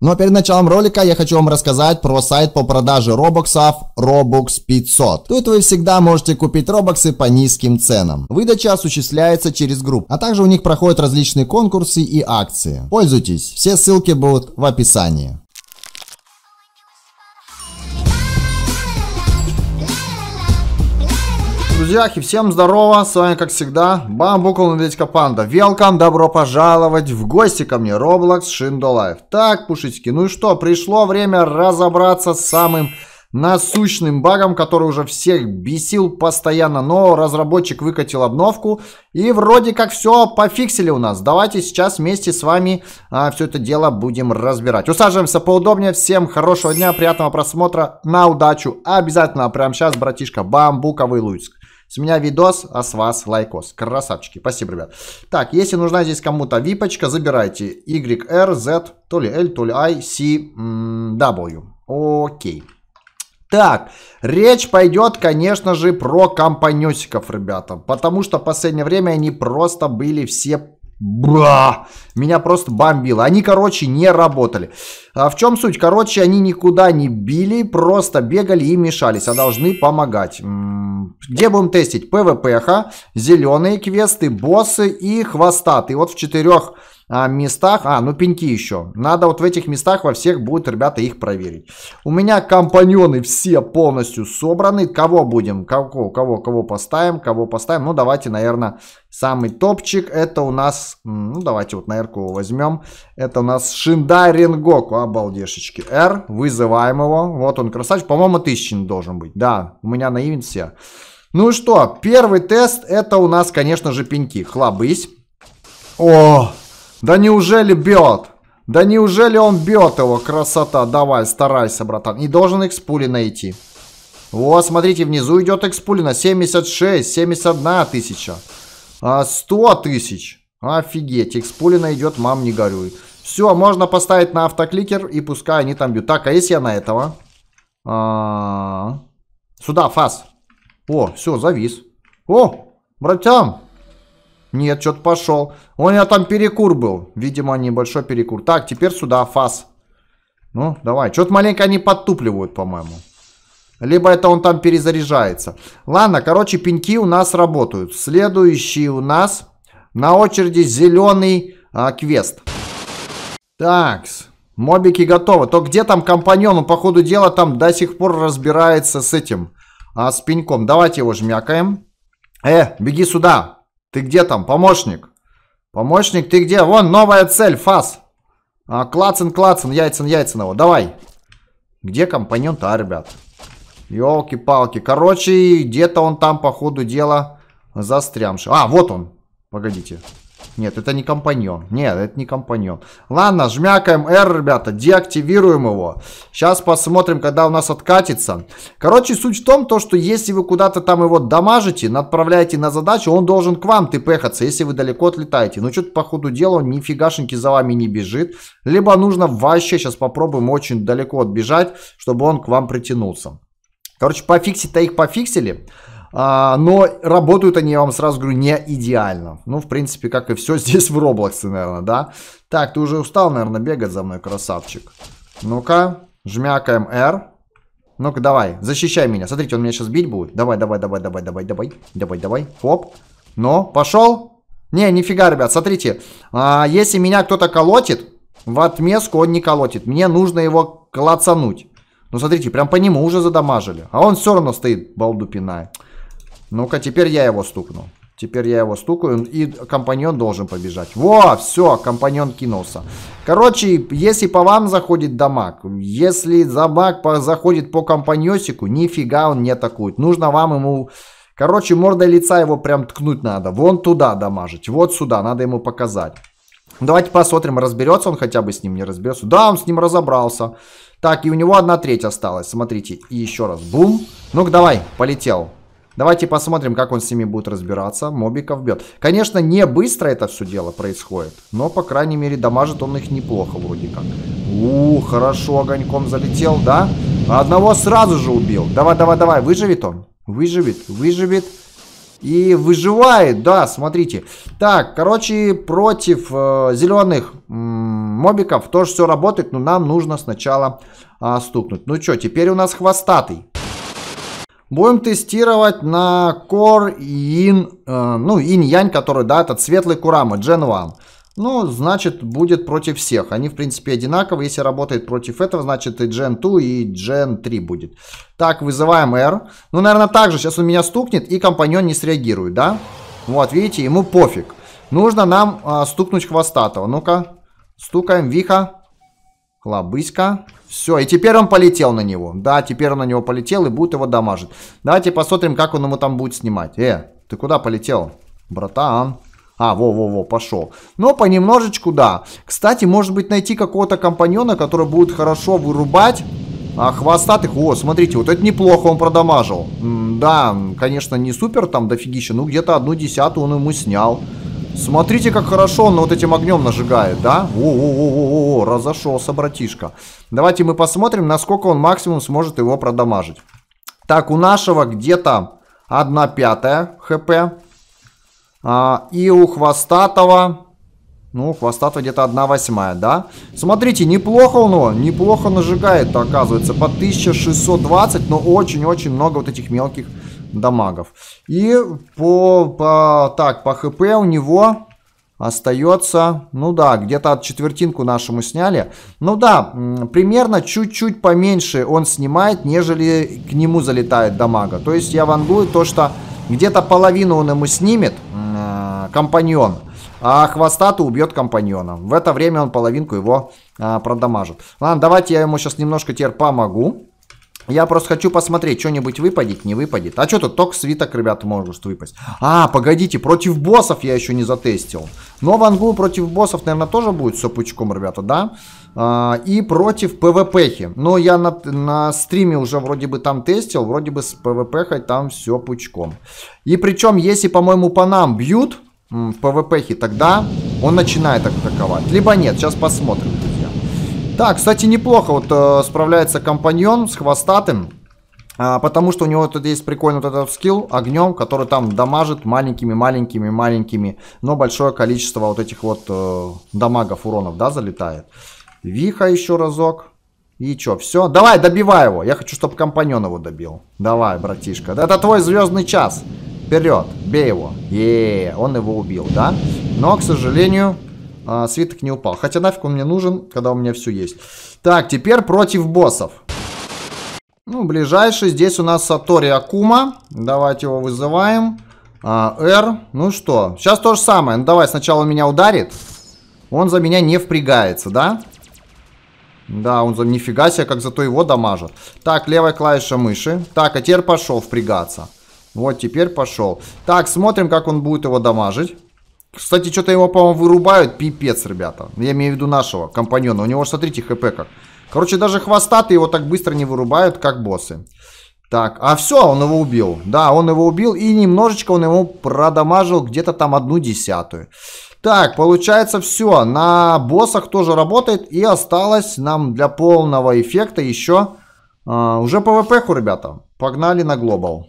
Но перед началом ролика я хочу вам рассказать про сайт по продаже робоксов Robux 500. Тут вы всегда можете купить робоксы по низким ценам. Выдача осуществляется через групп, а также у них проходят различные конкурсы и акции. Пользуйтесь, все ссылки будут в описании. и всем здорово, с вами как всегда Бамбукл Аналитика Панда Велкам, добро пожаловать в гости ко мне, Roblox Шиндо Лайф Так, пушечки, ну и что, пришло время разобраться с самым насущным багом, который уже всех бесил постоянно, но разработчик выкатил обновку и вроде как все пофиксили у нас. Давайте сейчас вместе с вами а, все это дело будем разбирать. Усаживаемся поудобнее, всем хорошего дня, приятного просмотра, на удачу, обязательно прямо сейчас, братишка, бамбуковый Луиск. С меня видос, а с вас лайкос. Красавчики, спасибо, ребят. Так, если нужна здесь кому-то випочка, забирайте YRZ, то ли L, то ли I, C, W. Окей. Так, речь пойдет, конечно же, про компанюсиков, ребята. Потому что в последнее время они просто были все Бра! Меня просто бомбило. Они, короче, не работали. А в чем суть? Короче, они никуда не били, просто бегали и мешались, а должны помогать. Где будем тестить? ПВПХ, зеленые квесты, боссы и хвостатые. Вот в четырех а, местах, а, ну пеньки еще. Надо вот в этих местах во всех будет, ребята, их проверить. У меня компаньоны все полностью собраны. Кого будем? Кого, кого, кого поставим? Кого поставим? Ну, давайте, наверное, самый топчик. Это у нас, ну, давайте вот наверху возьмем. Это у нас Шиндарингоку, обалдешечки. R, вызываем его. Вот он, красавчик. По-моему, тысячин должен быть. Да, у меня наивен все. Ну и что, первый тест, это у нас, конечно же, пеньки. Хлобысь. О, да неужели бьет? Да неужели он бьет его? Красота. Давай, старайся, братан. Не должен экспули найти. О, смотрите, внизу идет экспулина. 76, 71 тысяча. 100 а тысяч. Офигеть, экспулина идет, мам не горюй. Все, можно поставить на автокликер и пускай они там бьют. Так, а если я на этого? А -а -а. Сюда, фас. О, все, завис. О, братан, нет, что-то пошел. У меня там перекур был. Видимо, небольшой перекур. Так, теперь сюда, фас. Ну, давай. Что-то маленько они подтупливают, по-моему. Либо это он там перезаряжается. Ладно, короче, пеньки у нас работают. Следующий у нас на очереди зеленый а, квест. Такс. Мобики готовы. То где там компаньон? Он, по ходу дела, там до сих пор разбирается с этим, а, с пеньком. Давайте его жмякаем. Э, беги сюда. Ты где там, помощник? Помощник, ты где? Вон, новая цель, фас. А, клацан, клацан, яйцен, яйцен его, давай. Где компаньон-то, а, ребят? Ёлки-палки. Короче, где-то он там, по ходу дела, застрямший. А, вот он. Погодите. Нет, это не компаньон. Нет, это не компаньон. Ладно, жмякаем R, ребята, деактивируем его. Сейчас посмотрим, когда у нас откатится. Короче, суть в том, то, что если вы куда-то там его дамажите, отправляете на задачу, он должен к вам тпхаться, если вы далеко отлетаете. Ну, что-то по ходу дела он нифигашеньки за вами не бежит. Либо нужно вообще, сейчас попробуем очень далеко отбежать, чтобы он к вам притянулся. Короче, пофиксить-то их Пофиксили. А, но работают они, я вам сразу говорю, не идеально. Ну, в принципе, как и все здесь в Роблоксе, наверное, да? Так, ты уже устал, наверное, бегать за мной, красавчик. Ну-ка, жмякаем R. Ну-ка, давай, защищай меня. Смотрите, он меня сейчас бить будет. Давай, давай, давай, давай, давай, давай, давай, давай. Хоп. Ну, пошел. Не, нифига, ребят, смотрите. А, если меня кто-то колотит, в отместку он не колотит. Мне нужно его клацануть. Ну, смотрите, прям по нему уже задамажили. А он все равно стоит, балду пинает. Ну-ка, теперь я его стукну. Теперь я его стукаю, и компаньон должен побежать. Во, все, компаньон кинулся. Короче, если по вам заходит дамаг, если дамаг по, заходит по компаньосику, нифига он не атакует. Нужно вам ему... Короче, мордой лица его прям ткнуть надо. Вон туда дамажить, вот сюда, надо ему показать. Давайте посмотрим, разберется он хотя бы с ним, не разберется. Да, он с ним разобрался. Так, и у него одна треть осталась, смотрите. И еще раз, бум. Ну-ка, давай, полетел. Давайте посмотрим, как он с ними будет разбираться. Мобиков бьет. Конечно, не быстро это все дело происходит, но, по крайней мере, дамажит он их неплохо вроде как. У, хорошо, огоньком залетел, да? Одного сразу же убил. Давай, давай, давай, выживет он. Выживет, выживет. И выживает, да, смотрите. Так, короче, против э, зеленых мобиков тоже все работает, но нам нужно сначала э, стукнуть. Ну что, теперь у нас хвостатый. Будем тестировать на Core Yin, э, ну, Yin-Yang, который, да, этот светлый Курама, Gen 1. Ну, значит, будет против всех. Они, в принципе, одинаковые. Если работает против этого, значит и Gen 2, и Gen 3 будет. Так, вызываем R. Ну, наверное, также сейчас он меня стукнет, и компаньон не среагирует, да? Вот, видите, ему пофиг. Нужно нам э, стукнуть хвостатого. Ну-ка, стукаем, виха, Хлобыська. Все, и теперь он полетел на него. Да, теперь он на него полетел и будет его дамажить. Давайте посмотрим, как он ему там будет снимать. Э, ты куда полетел, братан? А, во-во-во, пошел. Но ну, понемножечку, да. Кстати, может быть найти какого-то компаньона, который будет хорошо вырубать а, хвостатых. О, смотрите, вот это неплохо он продамажил. М да, конечно, не супер там дофигища, ну где-то одну десятую он ему снял. Смотрите, как хорошо он вот этим огнем нажигает, да? О-о-о-о, разошелся братишка. Давайте мы посмотрим, насколько он максимум сможет его продамажить. Так, у нашего где-то 1 пятая хп. А, и у хвостатого... Ну, у хвостатого где-то 1 восьмая, да? Смотрите, неплохо он его, неплохо нажигает, оказывается. По 1620, но очень-очень много вот этих мелких дамагов. И по, по, так, по хп у него остается, ну да, где-то от четвертинку нашему сняли. Ну да, примерно чуть-чуть поменьше он снимает, нежели к нему залетает дамага. То есть я вангую то, что где-то половину он ему снимет, э, компаньон, а хвостатый убьет компаньона. В это время он половинку его э, продамажит. Ладно, давайте я ему сейчас немножко теперь помогу. Я просто хочу посмотреть, что-нибудь выпадет, не выпадет. А что тут только свиток, ребят, может выпасть. А, погодите, против боссов я еще не затестил. Но вангул против боссов, наверное, тоже будет с пучком, ребята, да? А, и против пвпхи. Но я на, на стриме уже вроде бы там тестил, вроде бы с пвпхой там все пучком. И причем, если, по-моему, по нам бьют в пвпхе, тогда он начинает атаковать. Либо нет, сейчас посмотрим. Да, кстати, неплохо вот э, справляется компаньон с хвостатым. А, потому что у него тут есть прикольный вот этот скилл огнем, который там дамажит маленькими-маленькими-маленькими, но большое количество вот этих вот э, дамагов, уронов, да, залетает. Виха еще разок. И чё, все? Давай, добивай его. Я хочу, чтобы компаньон его добил. Давай, братишка. Это твой звездный час. Вперед, бей его. еее, он его убил, да? Но, к сожалению, а, свиток не упал. Хотя нафиг он мне нужен, когда у меня все есть. Так, теперь против боссов. Ну, ближайший здесь у нас Сатори Акума. Давайте его вызываем. А, R. Ну что, сейчас то же самое. Ну давай, сначала меня ударит. Он за меня не впрягается, да? Да, он за... Нифига себе, как зато его дамажат. Так, левая клавиша мыши. Так, а теперь пошел впрягаться. Вот теперь пошел. Так, смотрим, как он будет его дамажить. Кстати, что-то его, по-моему, вырубают. Пипец, ребята. Я имею в виду нашего компаньона. У него, смотрите, хп как. Короче, даже хвостатые его так быстро не вырубают, как боссы. Так, а все, он его убил. Да, он его убил и немножечко он ему продамажил где-то там одну десятую. Так, получается все. На боссах тоже работает. И осталось нам для полного эффекта еще... Э, а, уже ПВП-ху, ребята. Погнали на глобал.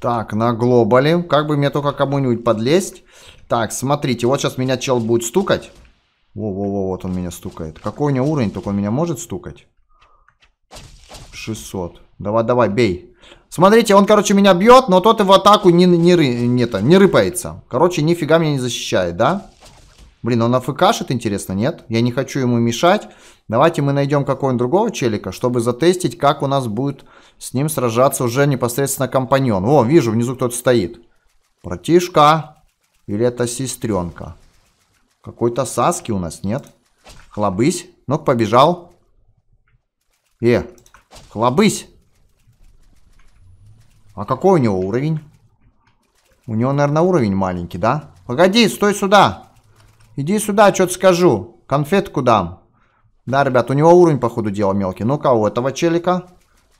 Так, на глобале. Как бы мне только кому-нибудь подлезть. Так, смотрите, вот сейчас меня чел будет стукать. Во-во-во, вот он меня стукает. Какой у него уровень, только он меня может стукать? 600. Давай-давай, бей. Смотрите, он, короче, меня бьет, но тот его атаку не, не, не, не, не рыпается. Короче, нифига меня не защищает, да? Блин, он афкашит, интересно, нет? Я не хочу ему мешать. Давайте мы найдем какого-нибудь другого челика, чтобы затестить, как у нас будет с ним сражаться уже непосредственно компаньон. О, вижу, внизу кто-то стоит. Братишка. Или это сестренка? Какой-то Саски у нас, нет? Хлобысь. Ну-ка, побежал. Э, хлобысь. А какой у него уровень? У него, наверное, уровень маленький, да? Погоди, стой сюда. Иди сюда, что-то скажу. Конфетку дам. Да, ребят, у него уровень, походу, дела мелкий. Ну-ка, у этого челика.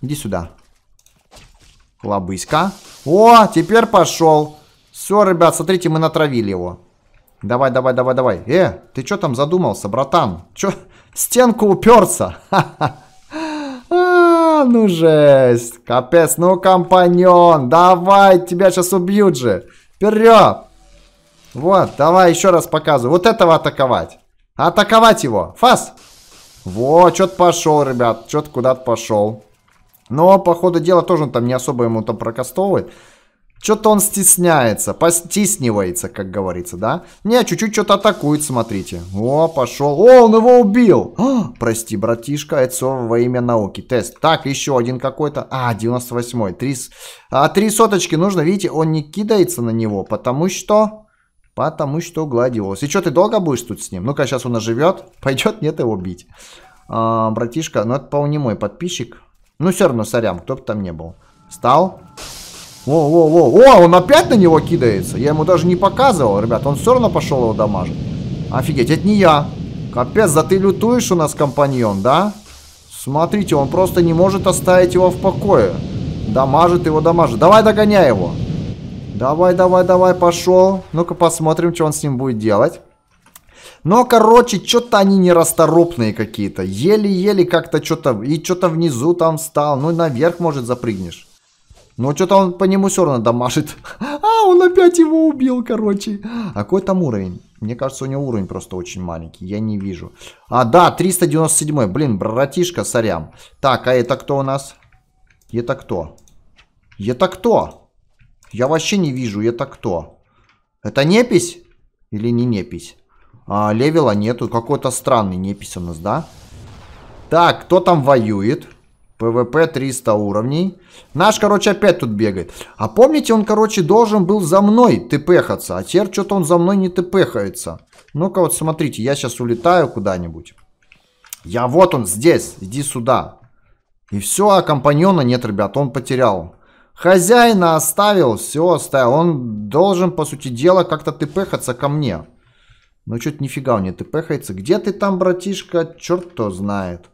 Иди сюда. Лобыська. О, теперь пошел. Все, ребят, смотрите, мы натравили его. Давай, давай, давай, давай. Э, ты что там задумался, братан? Че, стенку уперся? «А, ну жесть. Капец, ну компаньон, давай, тебя сейчас убьют же. Вперед. Вот, давай еще раз показываю. Вот этого атаковать. Атаковать его. Фас. Во, что-то пошел, ребят. Что-то куда-то пошел. Но, по ходу дела, тоже он там не особо ему там прокастовывает. Что-то он стесняется, постиснивается, как говорится, да? Не, чуть-чуть что-то атакует, смотрите. О, пошел. О, он его убил! А, прости, братишка, это все во имя науки. Тест. Так, еще один какой-то. А, 98-й. Три, а, три соточки нужно, видите, он не кидается на него, потому что... Потому что Гладиолус. И что, ты долго будешь тут с ним? Ну-ка, сейчас он оживет. Пойдет, нет, его бить. А, братишка, ну это, по-моему, мой подписчик. Ну, все равно, сорян, кто бы там не был. Встал. Во-во-во. О, он опять на него кидается. Я ему даже не показывал, ребят. Он все равно пошел его дамажить. Офигеть, это не я. Капец, да ты лютуешь у нас, компаньон, да? Смотрите, он просто не может оставить его в покое. Дамажит его, дамажит. Давай догоняй его. Давай, давай, давай, пошел. Ну-ка посмотрим, что он с ним будет делать. Но, короче, что-то они нерасторопные какие-то. Еле-еле как-то что-то... И что-то внизу там стал. Ну, наверх, может, запрыгнешь. Но что-то он по нему все равно дамажит. А, он опять его убил, короче. А какой там уровень? Мне кажется, у него уровень просто очень маленький. Я не вижу. А, да, 397. Блин, братишка, сорям. Так, а это кто у нас? Это кто? Это кто? Я вообще не вижу, это кто? Это непись? Или не непись? А, левела нету, какой-то странный непись у нас, да? Так, кто там воюет? ПВП 300 уровней. Наш, короче, опять тут бегает. А помните, он, короче, должен был за мной тпхаться. А теперь что-то он за мной не тпхается. Ну-ка вот смотрите, я сейчас улетаю куда-нибудь. Я вот он здесь, иди сюда. И все, а компаньона нет, ребят, он потерял. Хозяина оставил, все оставил. Он должен, по сути дела, как-то ты пехаться ко мне. Ну, что-то нифига меня ты пехается. Где ты там, братишка? Черт кто знает.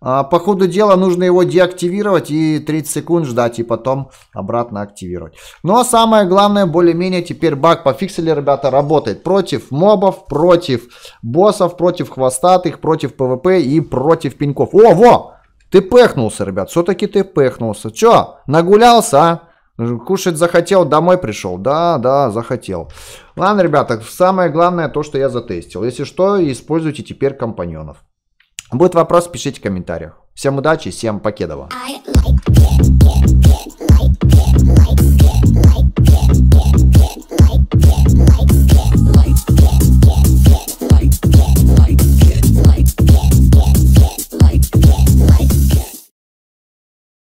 А, по ходу дела нужно его деактивировать и 30 секунд ждать, и потом обратно активировать. Ну а самое главное, более-менее теперь баг пофиксили, ребята, работает против мобов, против боссов, против хвостатых, против ПВП и против пинков. О, во! Ты пыхнулся, ребят, все-таки ты пыхнулся. Че, нагулялся, а? Кушать захотел, домой пришел. Да, да, захотел. Ладно, ребята, самое главное то, что я затестил. Если что, используйте теперь компаньонов. Будет вопрос, пишите в комментариях. Всем удачи, всем покедова.